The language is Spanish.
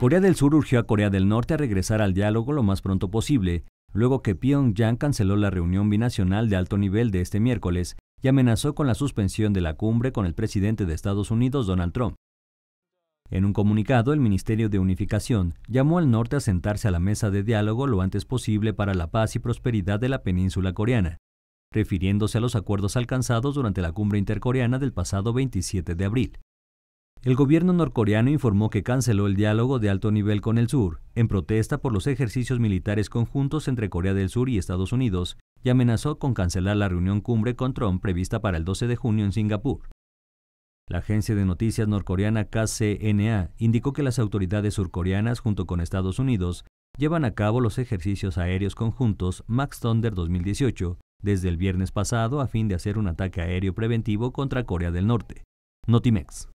Corea del Sur urgió a Corea del Norte a regresar al diálogo lo más pronto posible, luego que Pyongyang canceló la reunión binacional de alto nivel de este miércoles y amenazó con la suspensión de la cumbre con el presidente de Estados Unidos, Donald Trump. En un comunicado, el Ministerio de Unificación llamó al norte a sentarse a la mesa de diálogo lo antes posible para la paz y prosperidad de la península coreana, refiriéndose a los acuerdos alcanzados durante la cumbre intercoreana del pasado 27 de abril. El gobierno norcoreano informó que canceló el diálogo de alto nivel con el sur, en protesta por los ejercicios militares conjuntos entre Corea del Sur y Estados Unidos, y amenazó con cancelar la reunión cumbre con Trump prevista para el 12 de junio en Singapur. La agencia de noticias norcoreana KCNA indicó que las autoridades surcoreanas junto con Estados Unidos llevan a cabo los ejercicios aéreos conjuntos Max Thunder 2018 desde el viernes pasado a fin de hacer un ataque aéreo preventivo contra Corea del Norte. Notimex.